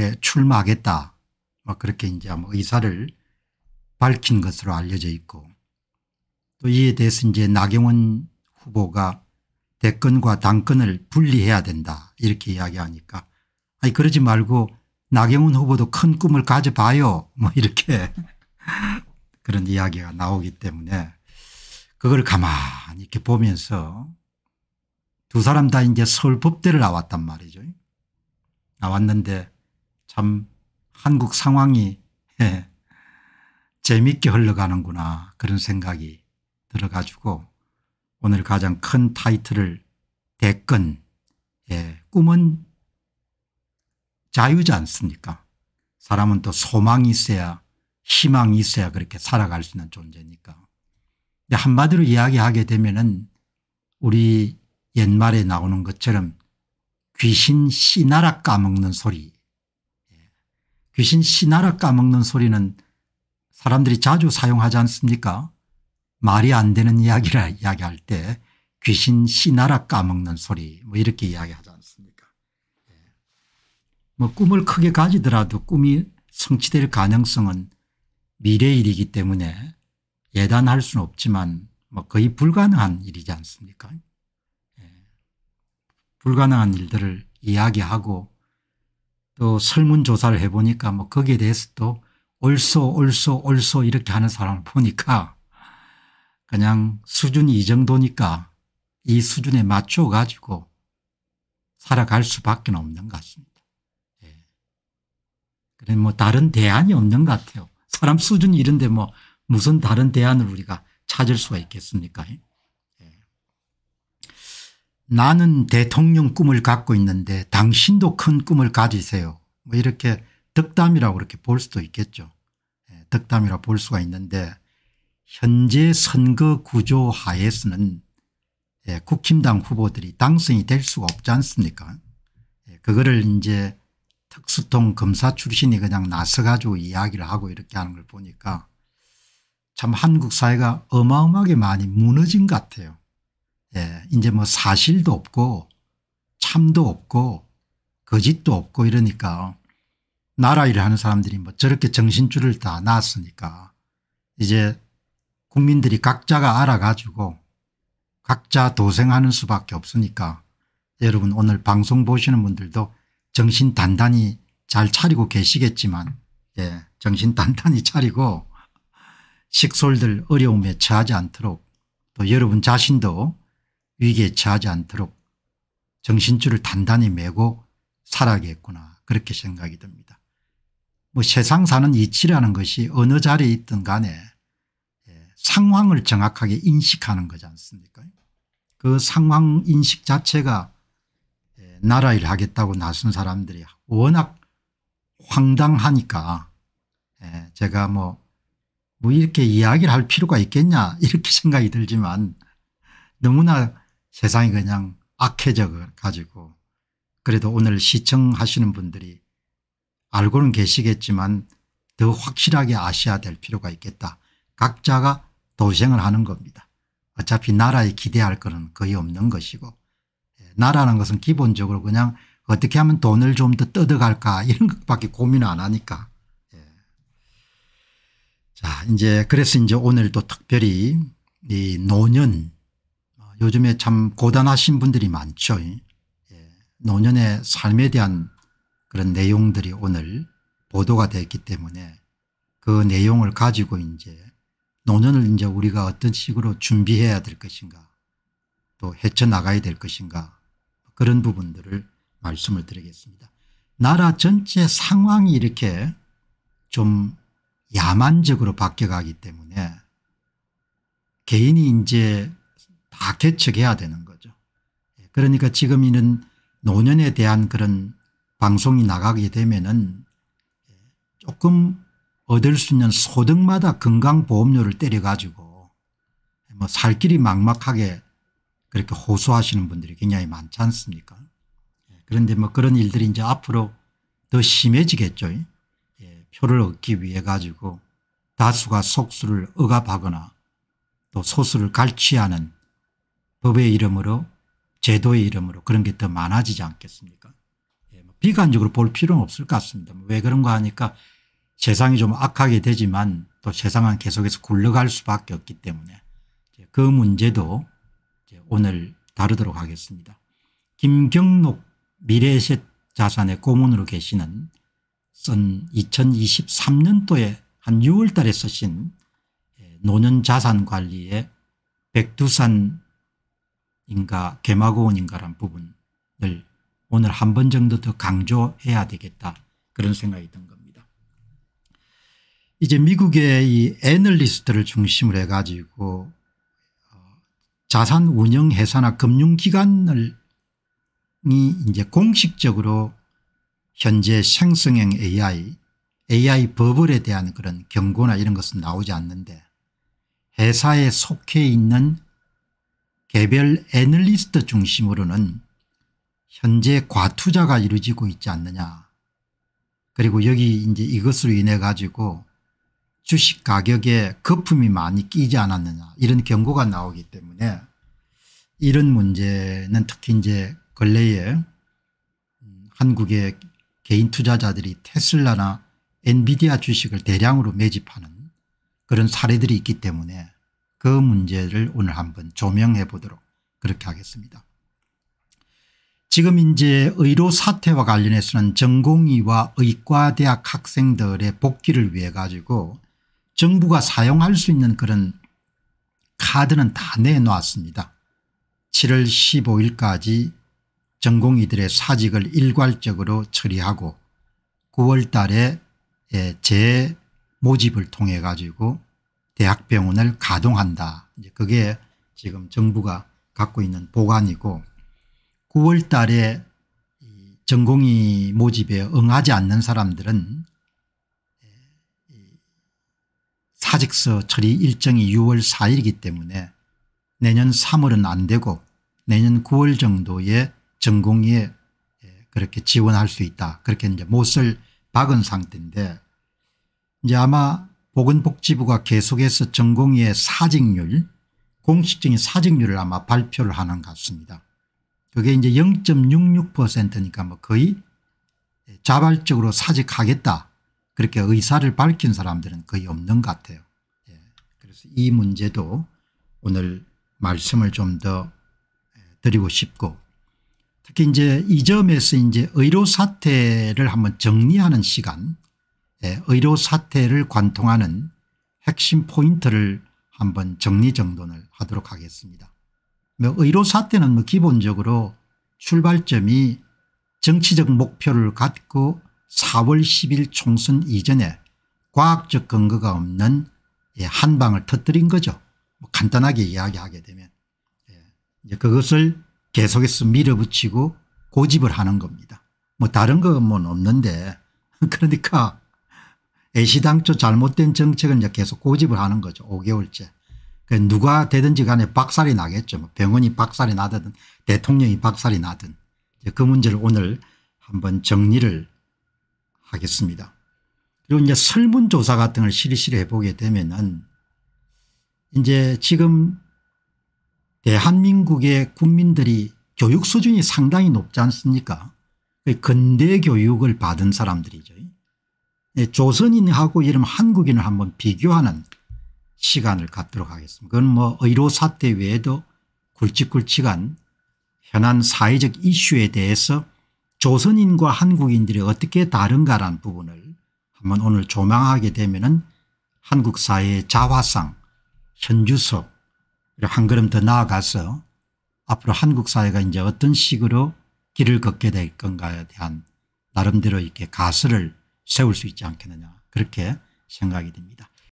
선거에 예, 출마하겠다. 그렇게 이제 의사를 밝힌 것으로 알려져 있고 또 이에 대해서 이제 나경원 후보가 대권과 당권을 분리해야 된다 이렇게 이야기하니까 아니 그러지 말고 나경원 후보도 큰 꿈을 가져봐요 뭐 이렇게 그런 이야기가 나오기 때문에 그걸 가만히 이렇게 보면서 두 사람 다 이제 서울법대를 나왔단 말이죠. 나왔는데 참 한국 상황이 예, 재밌게 흘러가는구나 그런 생각이 들어가지고 오늘 가장 큰 타이틀을 대권 예, 꿈은 자유지 않습니까 사람은 또 소망이 있어야 희망이 있어야 그렇게 살아갈 수 있는 존재니까 근데 한마디로 이야기하게 되면은 우리 옛말에 나오는 것처럼 귀신 씨나락 까먹는 소리 귀신 씨나라 까먹는 소리는 사람들이 자주 사용하지 않습니까 말이 안 되는 이야기라 이야기할 때 귀신 씨나라 까먹는 소리 뭐 이렇게 이야기하지 않습니까 예. 뭐 꿈을 크게 가지더라도 꿈이 성취될 가능성은 미래일이기 때문에 예단할 수는 없지만 뭐 거의 불가능한 일이지 않습니까 예. 불가능한 일들을 이야기하고 또 설문조사를 해보니까 뭐 거기에 대해서도 올소 올소 올소 이렇게 하는 사람을 보니까 그냥 수준이 이 정도니까 이 수준에 맞춰 가지고 살아갈 수밖에 없는 것 같습니다. 예. 그래 뭐 다른 대안이 없는 것 같아요. 사람 수준이 이런데 뭐 무슨 다른 대안을 우리가 찾을 수가 있겠습니까? 나는 대통령 꿈을 갖고 있는데 당신도 큰 꿈을 가지세요. 뭐 이렇게 덕담이라고 그렇게 볼 수도 있겠죠. 예, 덕담이라 볼 수가 있는데 현재 선거 구조 하에서는 예, 국힘당 후보들이 당선이 될 수가 없지 않습니까 예, 그거를 이제 특수통 검사 출신이 그냥 나서 가지고 이야기를 하고 이렇게 하는 걸 보니까 참 한국 사회가 어마어마하게 많이 무너진 것 같아요. 예, 이제 뭐 사실도 없고 참도 없고 거짓도 없고 이러니까 나라 일을 하는 사람들이 뭐 저렇게 정신줄을 다 놨으니까 이제 국민들이 각자가 알아가지고 각자 도생하는 수밖에 없으니까 여러분 오늘 방송 보시는 분들도 정신 단단히 잘 차리고 계시겠지만 예, 정신 단단히 차리고 식솔들 어려움에 처하지 않도록 또 여러분 자신도 위기에 처하지 않도록 정신줄을 단단히 메고 살아야겠구나 그렇게 생각이 듭니다. 뭐 세상 사는 이치라는 것이 어느 자리에 있든 간에 예, 상황을 정확하게 인식하는 거지 않습니까 그 상황 인식 자체가 예, 나라 일 하겠다고 나선 사람들이 워낙 황당하니까 예, 제가 뭐, 뭐 이렇게 이야기를 할 필요가 있겠냐 이렇게 생각이 들지만 너무나 세상이 그냥 악해져 가지고 그래도 오늘 시청하시는 분들이 알고는 계시겠지만 더 확실하게 아셔야 될 필요가 있겠다. 각자가 도생을 하는 겁니다. 어차피 나라에 기대할 것은 거의 없는 것이고 예, 나라는 것은 기본적으로 그냥 어떻게 하면 돈을 좀 더 뜯어갈까 이런 것밖에 고민 안 하니까 예. 자 이제 그래서 이제 오늘도 특별히 이 노년 요즘에 참 고단하신 분들이 많죠. 예, 노년의 삶에 대한 그런 내용들이 오늘 보도가 됐기 때문에 그 내용을 가지고 이제 노년을 이제 우리가 어떤 식으로 준비해야 될 것인가 또 헤쳐나가야 될 것인가 그런 부분들을 말씀을 드리겠습니다. 나라 전체 상황이 이렇게 좀 야만적으로 바뀌어가기 때문에 개인이 이제 개척해야 되는 거죠. 예, 그러니까 지금 이런 노년에 대한 그런 방송이 나가게 되면은 예, 조금 얻을 수 있는 소득마다 건강보험료를 때려가지고 예, 뭐살 길이 막막하게 그렇게 호소하시는 분들이 굉장히 많지 않습니까 그런데 뭐 그런 일들이 이제 앞으로 더 심해지겠죠. 예, 표를 얻기 위해 가지고 다수가 속수를 억압하거나 또 소수를 갈취하는 법의 이름으로 제도의 이름으로 그런 게 더 많아지지 않겠습니까 예, 뭐 비관적으로 볼 필요는 없을 것 같습니다. 뭐 왜 그런가 하니까 세상이 좀 악하게 되지만 또 세상은 계속해서 굴러갈 수밖에 없기 때문에 그 문제도 오늘 다루도록 하겠습니다. 김경록 미래셋 자산의 고문으로 계시는 쓴 2023년도에 한 6월 달에 쓰신 예, 노년자산관리의 백두산 인가 개마고원인가란 부분을 오늘 한 번 정도 더 강조해야 되겠다 그런 생각이 든 겁니다. 이제 미국의 이 애널리스트를 중심으로 해가지고 어, 자산 운영 회사나 금융기관을 이 이제 공식적으로 현재 생성형 AI, AI 버블에 대한 그런 경고나 이런 것은 나오지 않는데 회사에 속해 있는 개별 애널리스트 중심으로는 현재 과투자가 이루어지고 있지 않느냐 그리고 여기 이제 이것으로 인해 가지고 주식 가격에 거품이 많이 끼지 않았느냐 이런 경고가 나오기 때문에 이런 문제는 특히 이제 근래에 한국의 개인 투자자들이 테슬라나 엔비디아 주식을 대량으로 매집하는 그런 사례들이 있기 때문에 그 문제를 오늘 한번 조명해 보도록 그렇게 하겠습니다. 지금 이제 의료 사태와 관련해서는 전공의와 의과대학 학생들의 복귀를 위해 가지고 정부가 사용할 수 있는 그런 카드는 다 내놓았습니다. 7월 15일까지 전공의들의 사직을 일괄적으로 처리하고 9월 달에 재모집을 예, 통해 가지고 대학병원을 가동한다. 이제 그게 지금 정부가 갖고 있는 보관이고 9월 달에 전공의 모집에 응하지 않는 사람들은 사직서 처리 일정이 6월 4일이기 때문에 내년 3월은 안 되고 내년 9월 정도에 전공의에 예, 그렇게 지원할 수 있다. 그렇게 이제 못을 박은 상태인데 이제 아마 보건복지부가 계속해서 전공의의 사직률 공식적인 사직률을 아마 발표를 하는 것 같습니다. 그게 이제 0.66%니까 뭐 거의 자발적으로 사직하겠다 그렇게 의사를 밝힌 사람들은 거의 없는 것 같아요. 예. 그래서 이 문제도 오늘 말씀을 좀더 예, 드리고 싶고 특히 이제 이 점에서 이제 의료 사태를 한번 정리하는 시간 예, 의료 사태를 관통하는 핵심 포인트를 한번 정리정돈을 하도록 하겠습니다. 뭐 의료 사태는 뭐 기본적으로 출발점이 정치적 목표를 갖고 4월 10일 총선 이전에 과학적 근거가 없는 예, 한 방을 터뜨린 거죠. 뭐 간단하게 이야기하게 되면 예, 이제 그것을 계속해서 밀어붙이고 고집을 하는 겁니다. 뭐 다른 건 없는데 그러니까 애시당초 잘못된 정책을 이제 계속 고집을 하는 거죠. 5개월째. 그 누가 되든지 간에 박살이 나겠죠. 뭐 병원이 박살이 나든 대통령이 박살이 나든 그 문제를 오늘 한번 정리를 하겠습니다. 그리고 이제 설문조사 같은 걸 실시를 해보게 되면은 이제 지금 대한민국의 국민들이 교육 수준이 상당히 높지 않습니까? 그 근대 교육을 받은 사람들이죠. 예, 조선인하고 이런 한국인을 한번 비교하는 시간을 갖도록 하겠습니다. 그건 뭐 의료 사태 외에도 굵직굵직한 현안 사회적 이슈에 대해서 조선인과 한국인들이 어떻게 다른가란 부분을 한번 오늘 조망하게 되면 은 한국 사회의 자화상 현주소 한 걸음 더 나아가서 앞으로 한국 사회가 이제 어떤 식으로 길을 걷게 될 건가에 대한 나름대로 이렇게 가설을 세울 수 있지 않겠느냐 그렇게 생각이 됩니다.